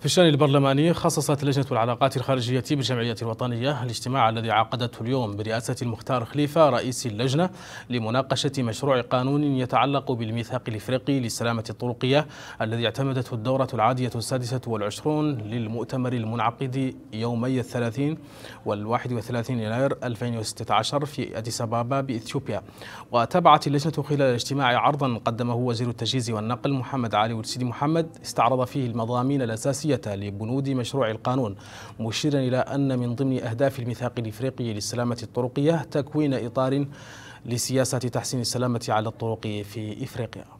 في الشان البرلماني خصصت لجنة العلاقات الخارجية بالجمعية الوطنية الاجتماع الذي عقدته اليوم برئاسة المختار خليفة رئيس اللجنة لمناقشة مشروع قانون يتعلق بالميثاق الإفريقي للسلامة الطرقية الذي اعتمدته الدورة العادية السادسة والعشرون للمؤتمر المنعقد يومي الثلاثين والواحد وثلاثين يناير 2016 في أديس أبابا بإثيوبيا وتابعت اللجنة خلال الاجتماع عرضا قدمه وزير التجهيز والنقل محمد علي ورسيدي محمد استعرض فيه المضامين الأساسية الرئيسية لبنود مشروع القانون مشيرا إلى أن من ضمن أهداف الميثاق الإفريقي للسلامة الطرقية تكوين إطار لسياسة تحسين السلامة على الطرق في إفريقيا